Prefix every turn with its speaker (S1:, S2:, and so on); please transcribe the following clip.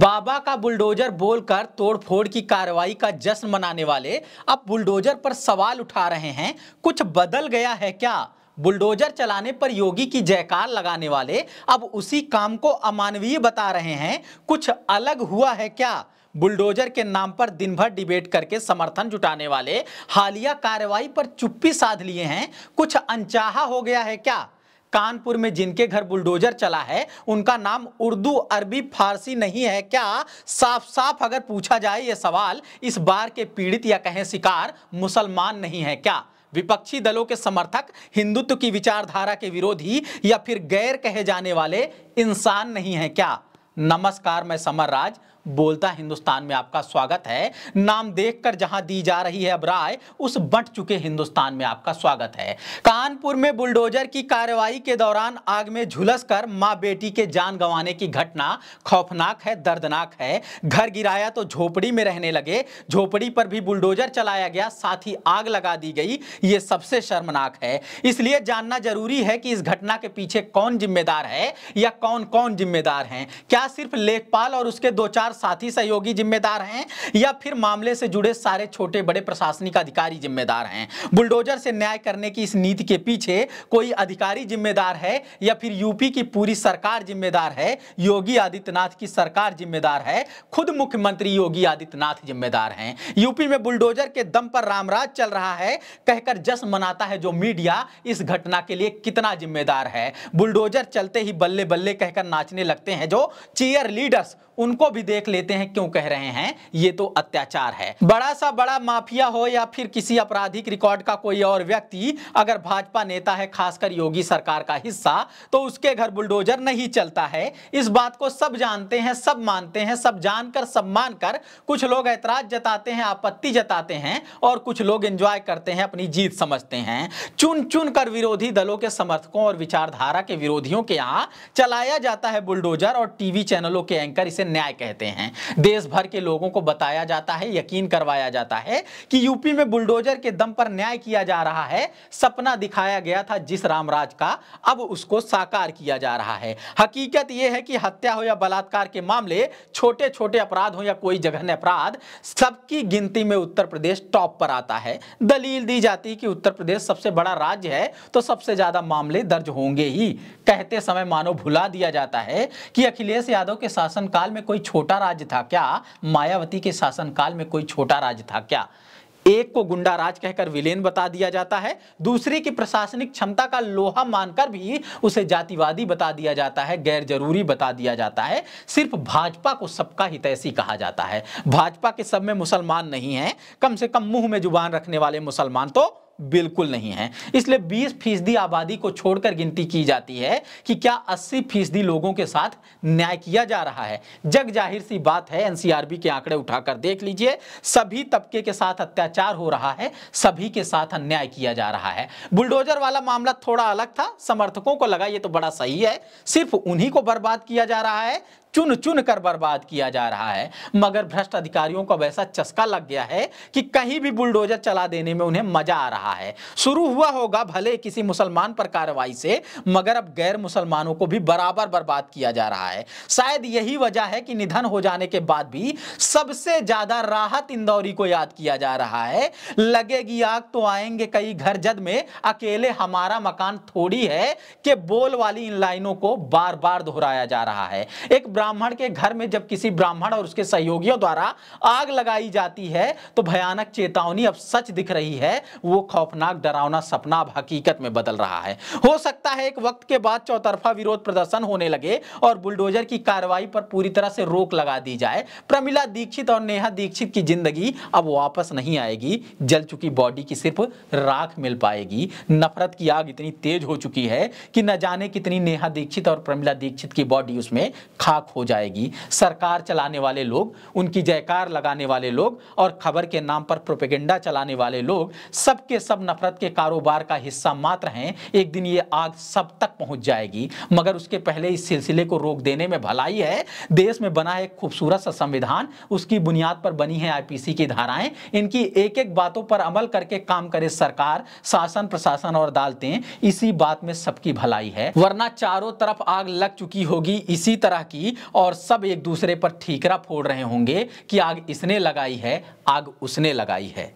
S1: बाबा का बुलडोजर बोलकर तोड़फोड़ की कार्रवाई का जश्न मनाने वाले अब बुलडोजर पर सवाल उठा रहे हैं कुछ बदल गया है क्या बुलडोजर चलाने पर योगी की जयकार लगाने वाले अब उसी काम को अमानवीय बता रहे हैं कुछ अलग हुआ है क्या बुलडोजर के नाम पर दिन भर डिबेट करके समर्थन जुटाने वाले हालिया कार्रवाई पर चुप्पी साध लिए हैं कुछ अनचाहा हो गया है क्या कानपुर में जिनके घर बुलडोजर चला है उनका नाम उर्दू अरबी फारसी नहीं है क्या साफ साफ अगर पूछा जाए ये सवाल इस बार के पीड़ित या कहें शिकार मुसलमान नहीं है क्या विपक्षी दलों के समर्थक हिंदुत्व की विचारधारा के विरोधी या फिर गैर कहे जाने वाले इंसान नहीं है क्या नमस्कार मैं समर राज बोलता हिंदुस्तान में आपका स्वागत है नाम देखकर जहां दी जा रही है अब राय उस बंट चुके हिंदुस्तान में आपका स्वागत है कानपुर में बुलडोजर की कार्रवाई के दौरान आग में झुलस कर माँ बेटी के जान गंवाने की घटना खौफनाक है दर्दनाक है घर गिराया तो झोपड़ी में रहने लगे झोपड़ी पर भी बुलडोजर चलाया गया साथ ही आग लगा दी गई ये सबसे शर्मनाक है इसलिए जानना जरूरी है कि इस घटना के पीछे कौन जिम्मेदार है या कौन कौन जिम्मेदार हैं क्या सिर्फ लेखपाल और उसके दो चार जिम्मेदार साथी सहयोगी जिम्मेदार हैं या फिर मामले से जुड़े सारे छोटे बड़े प्रशासनिक अधिकारी जिम्मेदार हैं बुलडोजर से न्याय करने की इस नीति के पीछे कोई अधिकारी जिम्मेदार है या फिर यूपी की पूरी सरकार जिम्मेदार है योगी आदित्यनाथ की सरकार जिम्मेदार है खुद मुख्यमंत्री योगी आदित्यनाथ जिम्मेदार हैं यूपी में बुलडोजर के दम पर रामराज चल रहा है कहकर जश्न मनाता है जो मीडिया इस घटना के लिए कितना जिम्मेदार है बुलडोजर चलते ही बल्ले बल्ले कहकर नाचने लगते हैं जो चेयर लीडर्स उनको भी देख लेते हैं क्यों कह रहे हैं ये तो अत्याचार है बड़ा सा बड़ा माफिया हो या फिर किसी आपराधिक रिकॉर्ड का कोई और व्यक्ति अगर भाजपा नेता है खासकर योगी सरकार का हिस्सा तो उसके घर बुलडोजर नहीं चलता है इस बात को सब जानते हैं सब मानते हैं सब जानकर सब मानकर कुछ लोग ऐतराज जताते हैं आपत्ति जताते हैं और कुछ लोग एंजॉय करते हैं अपनी जीत समझते हैं चुन चुन कर विरोधी दलों के समर्थकों और विचारधारा के विरोधियों के यहाँ चलाया जाता है बुलडोजर और टीवी चैनलों के एंकर इसे जिसे न्याय कहते हैं देश भर के लोगों को बताया जाता है यकीन करवाया जाता है कि यूपी में बुलडोजर के दम पर न्याय किया जा रहा है सपना दिखाया गया था जिस रामराज का अब उसको साकार किया जा रहा है हकीकत यह है कि हत्या हो या बलात्कार के मामले छोटे छोटे अपराध हो या कोई जघन्य अपराध सबकी गिनती में उत्तर प्रदेश टॉप पर आता है दलील दी जाती कि उत्तर प्रदेश सबसे बड़ा राज्य है तो सबसे ज्यादा मामले दर्ज होंगे ही कहते समय मानो भुला दिया जाता है कि अखिलेश यादव के शासनकाल में कोई छोटा राज्य था क्या मायावती के शासनकाल में कोई छोटा राज्य था क्या एक को गुंडा राज कहकर विलेन बता दिया जाता है दूसरे की प्रशासनिक क्षमता का लोहा मानकर भी उसे जातिवादी बता दिया जाता है गैर जरूरी बता दिया जाता है सिर्फ भाजपा को सबका हितैषी कहा जाता है भाजपा के सब में मुसलमान नहीं है कम से कम मुंह में जुबान रखने वाले मुसलमान तो बिल्कुल नहीं है इसलिए 20 फीसदी आबादी को छोड़कर गिनती की जाती है कि क्या 80 फीसदी लोगों के साथ न्याय किया जा रहा है जग जाहिर सी बात है एनसीआरबी के आंकड़े उठाकर देख लीजिए सभी तबके के साथ अत्याचार हो रहा है सभी के साथ अन्याय किया जा रहा है बुलडोजर वाला मामला थोड़ा अलग था समर्थकों को लगा यह तो बड़ा सही है सिर्फ उन्हीं को बर्बाद किया जा रहा है चुन चुन कर बर्बाद किया जा रहा है मगर भ्रष्ट अधिकारियों को वैसा चस्का लग गया है कि कहीं भी बुलडोजर चला देने में उन्हें मजा आ रहा है शुरू हुआ होगा भले किसी मुसलमान पर कार्रवाई से मगर अब गैर मुसलमानों को भी बराबर बर्बाद किया जा रहा है शायद यही वजह है कि निधन हो जाने के बाद भी सबसे ज्यादा राहत इंदौरी को याद किया जा रहा है लगेगी आग तो आएंगे कई घर जद में अकेले हमारा मकान थोड़ी है कि बोल वाली इन लाइनों को बार बार दोहराया जा रहा है एक ब्राह्मण के घर में जब किसी ब्राह्मण और उसके सहयोगियों द्वारा आग लगाई जाती है तो भयानक चेतावनी अब सच दिख रही है वो खौफनाक डरावना सपना अब हकीकत में बदल रहा है हो सकता है एक वक्त के बाद चौतरफा विरोध प्रदर्शन होने लगे और बुलडोजर की कार्रवाई पर पूरी तरह से रोक लगा दी जाए प्रमिला दीक्षित और नेहा दीक्षित की जिंदगी अब वापस नहीं आएगी जल चुकी बॉडी की सिर्फ राख मिल पाएगी नफरत की आग इतनी तेज हो चुकी है कि न जाने कितनी नेहा दीक्षित और प्रमिला दीक्षित की बॉडी उसमें खाक हो जाएगी सरकार चलाने वाले लोग उनकी जयकार लगाने वाले लोग और खबर के नाम पर प्रोपेगेंडा चलाने वाले लोग सबके सब नफरत के कारोबार का हिस्सा मात्र हैं एक दिन ये आग सब तक पहुंच जाएगी मगर उसके पहले इस सिलसिले को रोक देने में भलाई है देश में बना है खूबसूरत सा संविधान उसकी बुनियाद पर बनी है आई की धाराएं इनकी एक एक बातों पर अमल करके काम करे सरकार शासन प्रशासन और अदालतें इसी बात में सबकी भलाई है वरना चारों तरफ आग लग चुकी होगी इसी तरह की और सब एक दूसरे पर ठीकरा फोड़ रहे होंगे कि आग इसने लगाई है आग उसने लगाई है